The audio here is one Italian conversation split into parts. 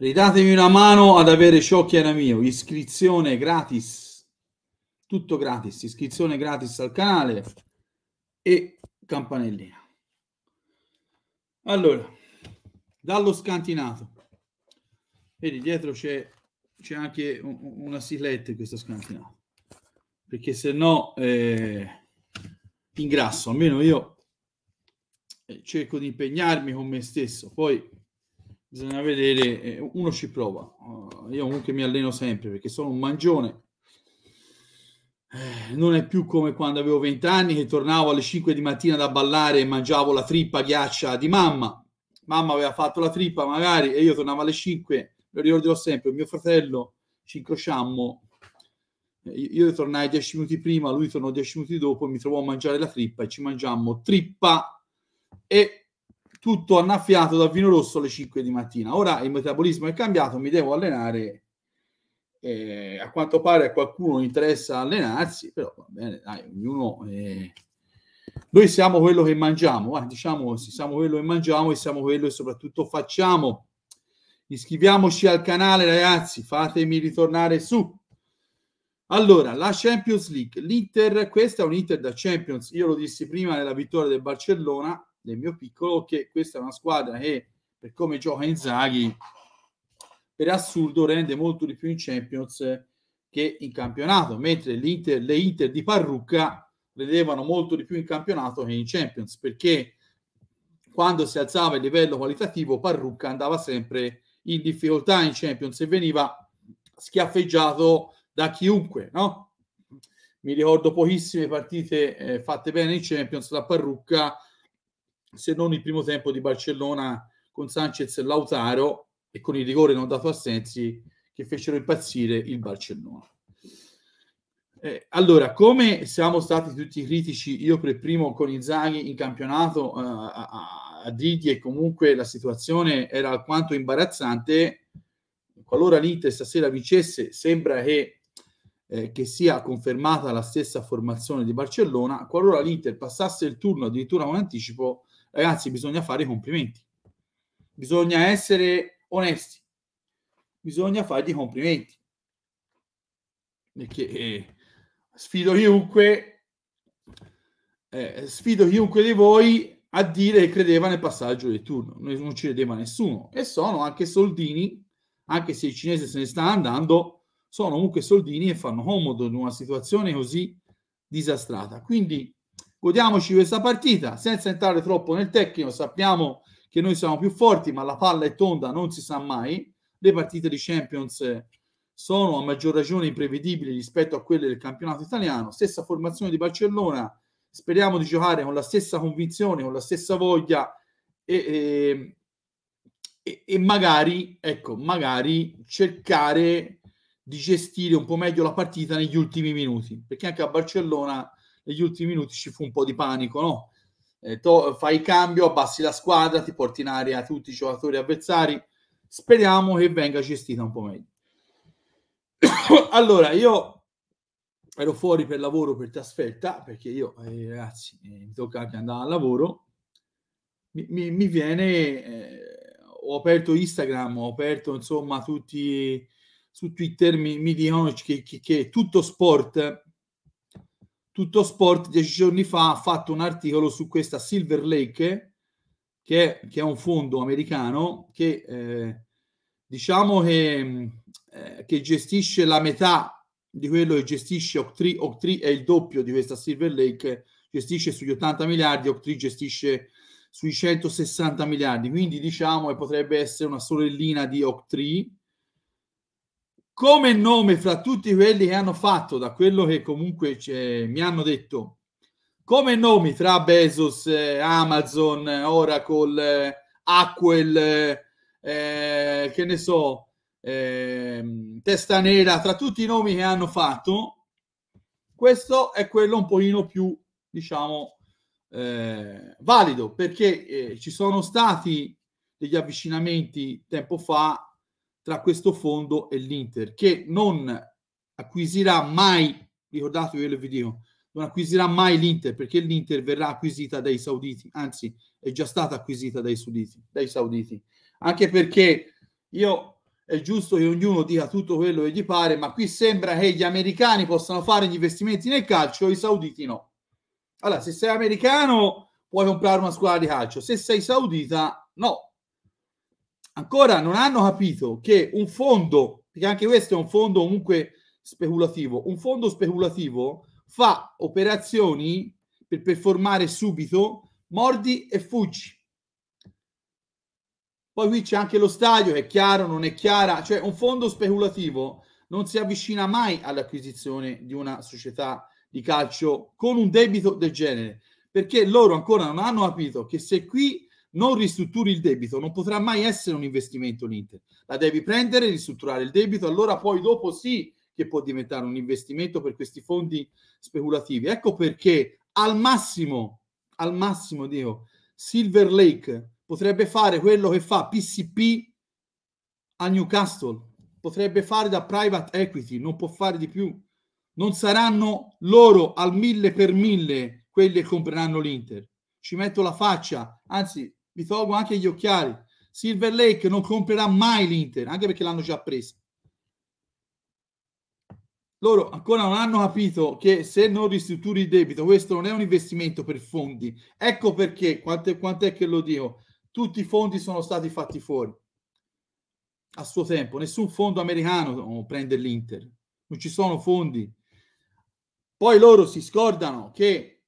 Ridatemi una mano ad avere ciò che era mio. Iscrizione gratis. Tutto gratis. Iscrizione gratis al canale e campanellina. Allora, dallo scantinato. Vedi, dietro c'è, c'è anche un, una sigletta in questo scantinato. Perché se no eh, ingrasso, almeno io eh, cerco di impegnarmi con me stesso. Poi bisogna vedere, eh, uno ci prova. Eh, io comunque mi alleno sempre perché sono un mangione. Eh, non è più come quando avevo 20 anni che tornavo alle 5 di mattina da ballare e mangiavo la trippa ghiaccia di mamma. Mamma aveva fatto la trippa magari e io tornavo alle 5, lo ricorderò sempre, mio fratello ci incrociammo, io tornai 10 minuti prima, lui tornò 10 minuti dopo, mi trovò a mangiare la trippa e ci mangiammo trippa e tutto annaffiato dal vino rosso alle 5 di mattina. Ora il metabolismo è cambiato, mi devo allenare. Eh, a quanto pare a qualcuno interessa allenarsi, però va bene, dai, ognuno... Eh... Noi siamo quello che mangiamo, eh, diciamo, siamo quello che mangiamo e siamo quello che soprattutto facciamo. Iscriviamoci al canale, ragazzi, fatemi ritornare su. Allora, la Champions League, l'Inter, questa è un Inter da Champions, io lo dissi prima nella vittoria del Barcellona, nel mio piccolo che questa è una squadra che per come gioca Inzaghi per assurdo rende molto di più in Champions che in campionato, mentre l'Inter, le Inter di Parrucca rendevano molto di più in campionato che in Champions, perché quando si alzava il livello qualitativo Parrucca andava sempre in difficoltà in Champions e veniva schiaffeggiato da chiunque, no? Mi ricordo pochissime partite eh, fatte bene in Champions da Parrucca se non il primo tempo di Barcellona con Sanchez e Lautaro e con il rigore non dato a Sensi che fecero impazzire il Barcellona. Eh, allora, come siamo stati tutti critici, io per primo con Inzaghi in campionato eh, a, a Dighi e comunque la situazione era alquanto imbarazzante, qualora l'Inter stasera vincesse, sembra che, eh, che sia confermata la stessa formazione di Barcellona, qualora l'Inter passasse il turno addirittura con anticipo, Ragazzi, bisogna fare i complimenti. Bisogna essere onesti. Bisogna fare i complimenti. Perché eh, sfido chiunque, eh, sfido chiunque di voi a dire che credeva nel passaggio del turno, non ci credeva nessuno. E sono anche soldini, anche se il cinese se ne sta andando, sono comunque soldini e fanno comodo in una situazione così disastrata. Quindi godiamoci questa partita senza entrare troppo nel tecnico, sappiamo che noi siamo più forti, ma la palla è tonda, non si sa mai. Le partite di Champions sono a maggior ragione imprevedibili rispetto a quelle del campionato italiano. Stessa formazione di Barcellona, speriamo di giocare con la stessa convinzione, con la stessa voglia e, e, e magari, ecco, magari cercare di gestire un po' meglio la partita negli ultimi minuti, perché anche a Barcellona negli ultimi minuti ci fu un po' di panico, no? Eh, to- fai il cambio, abbassi la squadra, ti porti in aria tutti i giocatori avversari. Speriamo che venga gestita un po' meglio. allora, io ero fuori per lavoro, per trasferta, perché io, eh, ragazzi, eh, mi tocca anche andare al lavoro. Mi, mi, mi viene, eh, ho aperto Instagram, ho aperto insomma tutti su Twitter, mi, mi dicono che, che, che tutto sport tutto Sport dieci giorni fa ha fatto un articolo su questa Silver Lake, che è, che è un fondo americano che eh, diciamo che, eh, che, gestisce la metà di quello che gestisce Octree. Octree è il doppio di questa Silver Lake, gestisce sugli 80 miliardi, Octree gestisce sui 160 miliardi, quindi diciamo che potrebbe essere una sorellina di Octree come nome fra tutti quelli che hanno fatto, da quello che comunque eh, mi hanno detto, come nomi fra Bezos, eh, Amazon, eh, Oracle, eh, Aquel, eh, eh, che ne so, ehm, Testa Nera, tra tutti i nomi che hanno fatto, questo è quello un pochino più, diciamo, valido, perché ci sono stati degli avvicinamenti tempo fa tra questo fondo e l'Inter, che non acquisirà mai, ricordatevi quello che vi dico, non acquisirà mai l'Inter perché l'Inter verrà acquisita dai sauditi, anzi è già stata acquisita dai sauditi, dai sauditi. anche perché io è giusto che ognuno dica tutto quello che gli pare, ma qui sembra che gli americani possano fare gli investimenti nel calcio i sauditi no. Allora, se sei americano puoi comprare una squadra di calcio, se sei saudita no, ancora non hanno capito che un fondo, perché anche questo è un fondo comunque speculativo, un fondo speculativo fa operazioni per performare subito, mordi e fuggi. Poi qui c'è anche lo stadio, è chiaro, non è chiara, cioè un fondo speculativo non si avvicina mai all'acquisizione di una società di calcio con un debito del genere, perché loro ancora non hanno capito che se qui non ristrutturi il debito, non potrà mai essere un investimento l'Inter. La devi prendere, ristrutturare il debito, allora poi dopo sì che può diventare un investimento per questi fondi speculativi. Ecco perché al massimo, al massimo, Dio, Silver Lake potrebbe fare quello che fa PCP a Newcastle, potrebbe fare da private equity, non può fare di più. Non saranno loro al mille per mille quelli che compreranno l'Inter. Ci metto la faccia, anzi mi tolgo anche gli occhiali. Silver Lake non comprerà mai l'Inter, anche perché l'hanno già presa. Loro ancora non hanno capito che se non ristrutturi il debito, questo non è un investimento per fondi. Ecco perché, quant'è, quant'è che lo dico, tutti i fondi sono stati fatti fuori a suo tempo. Nessun fondo americano oh, prende l'Inter, non ci sono fondi. Poi loro si scordano che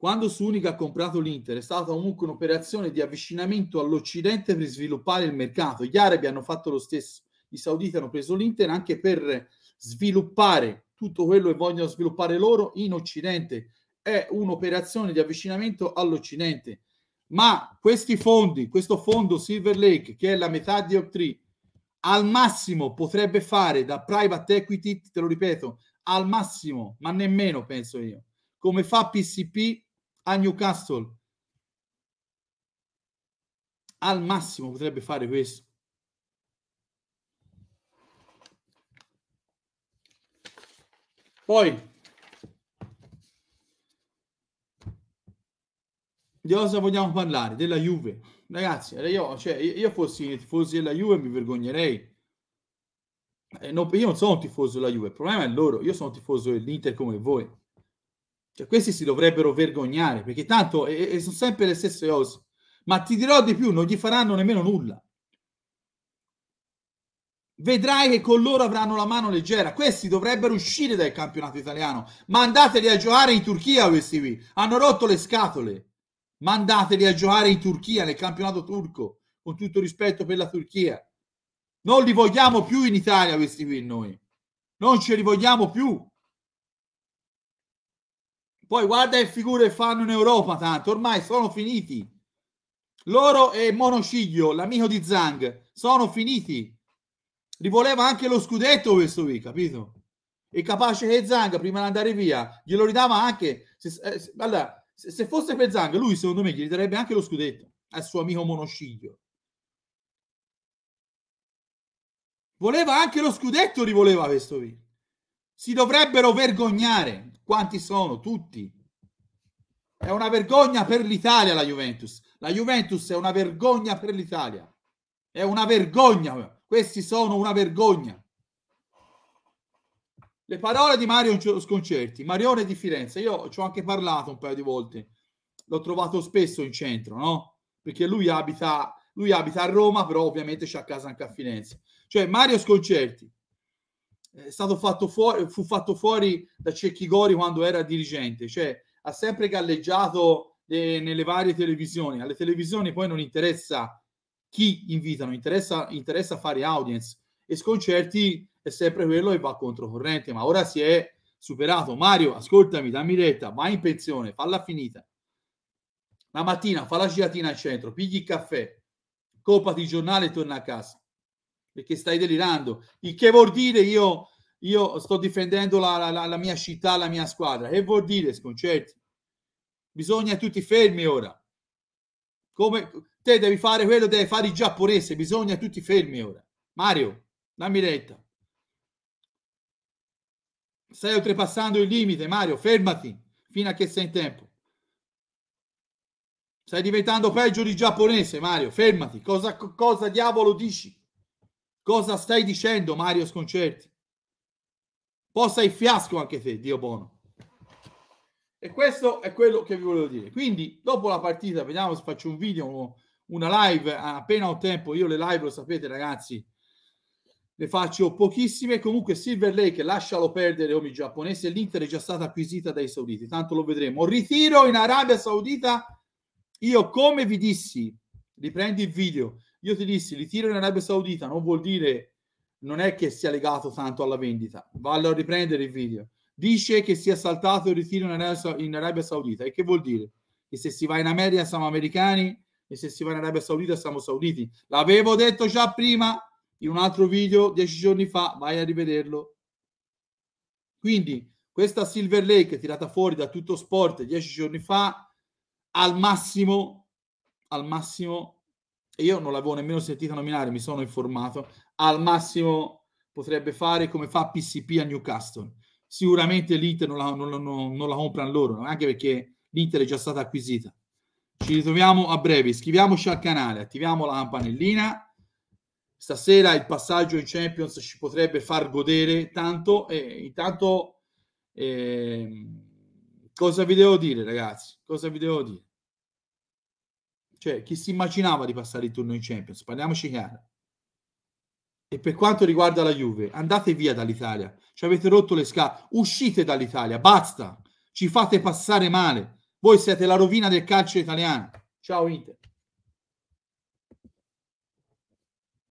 quando Sunica ha comprato l'Inter è stata comunque un'operazione di avvicinamento all'Occidente per sviluppare il mercato. Gli arabi hanno fatto lo stesso, i sauditi hanno preso l'Inter anche per sviluppare tutto quello che vogliono sviluppare loro in Occidente. È un'operazione di avvicinamento all'Occidente. Ma questi fondi, questo fondo Silver Lake, che è la metà di op al massimo potrebbe fare da private equity, te lo ripeto, al massimo, ma nemmeno penso io, come fa PCP a Newcastle al massimo potrebbe fare questo. Poi di cosa vogliamo parlare? Della Juve. Ragazzi, io, cioè, io fossi tifosi della Juve mi vergognerei. Eh, non, io non sono un tifoso della Juve, il problema è loro. Io sono un tifoso dell'Inter come voi. Cioè, questi si dovrebbero vergognare, perché tanto e, e sono sempre le stesse cose. Ma ti dirò di più, non gli faranno nemmeno nulla. Vedrai che con loro avranno la mano leggera. Questi dovrebbero uscire dal campionato italiano. Mandateli a giocare in Turchia questi qui. Hanno rotto le scatole. Mandateli a giocare in Turchia, nel campionato turco. Con tutto rispetto per la Turchia. Non li vogliamo più in Italia questi qui noi. Non ce li vogliamo più. Poi guarda che figure fanno in Europa tanto, ormai sono finiti. Loro e Monociglio, l'amico di Zang, sono finiti. Rivoleva anche lo scudetto questo qui, capito? E capace che Zang, prima di andare via, glielo ridava anche... Se, eh, guarda, se, se fosse per Zang, lui secondo me gli darebbe anche lo scudetto al suo amico Monociglio. Voleva anche lo scudetto, rivoleva questo qui. Si dovrebbero vergognare. Quanti sono? Tutti. È una vergogna per l'Italia la Juventus. La Juventus è una vergogna per l'Italia. È una vergogna. Questi sono una vergogna. Le parole di Mario Sconcerti, Marione di Firenze, io ci ho anche parlato un paio di volte, l'ho trovato spesso in centro, no? Perché lui abita, lui abita a Roma, però ovviamente c'è a casa anche a Firenze. Cioè Mario Sconcerti, è stato fatto fuori, fu fatto fuori da Cecchigori quando era dirigente, cioè ha sempre galleggiato eh, nelle varie televisioni. Alle televisioni poi non interessa chi invitano, interessa, interessa fare audience e Sconcerti è sempre quello che va controcorrente, ma ora si è superato. Mario, ascoltami, dammi retta, vai in pensione, falla finita. La mattina fa la giratina al centro, pigli il caffè, copati il giornale e torna a casa perché stai delirando. Il che vuol dire io, io sto difendendo la, la, la, mia città, la mia squadra. Che vuol dire sconcerti? Bisogna tutti fermi ora. Come te devi fare quello, deve fare il giapponese, bisogna tutti fermi ora. Mario, dammi retta. Stai oltrepassando il limite, Mario, fermati fino a che sei in tempo. Stai diventando peggio di giapponese, Mario, fermati. Cosa, cosa diavolo dici? Cosa stai dicendo, Mario Sconcerti? Possa il fiasco anche te, Dio buono. E questo è quello che vi volevo dire. Quindi, dopo la partita, vediamo se faccio un video, una live, appena ho tempo. Io le live, lo sapete, ragazzi, le faccio pochissime. Comunque, Silver Lake, lascialo perdere come giapponese. L'Inter è già stata acquisita dai sauditi, tanto lo vedremo. Ritiro in Arabia Saudita. Io, come vi dissi, riprendi il video io ti dissi, li tiro in Arabia Saudita, non vuol dire, non è che sia legato tanto alla vendita. Vallo a riprendere il video. Dice che sia saltato il ritiro in Arabia Saudita. E che vuol dire? Che se si va in America siamo americani e se si va in Arabia Saudita siamo sauditi. L'avevo detto già prima in un altro video dieci giorni fa, vai a rivederlo. Quindi questa Silver Lake tirata fuori da tutto sport dieci giorni fa, al massimo, al massimo e io non l'avevo nemmeno sentita nominare, mi sono informato, al massimo potrebbe fare come fa PCP a Newcastle. Sicuramente l'Inter non la, non, non, non la comprano loro, anche perché l'Inter è già stata acquisita. Ci ritroviamo a breve, iscriviamoci al canale, attiviamo la campanellina. Stasera il passaggio in Champions ci potrebbe far godere tanto e intanto... Eh, cosa vi devo dire, ragazzi? Cosa vi devo dire? Cioè, chi si immaginava di passare il turno in Champions? Parliamoci chiaro. E per quanto riguarda la Juve, andate via dall'Italia. Ci avete rotto le scale. Uscite dall'Italia, basta. Ci fate passare male. Voi siete la rovina del calcio italiano. Ciao Inter.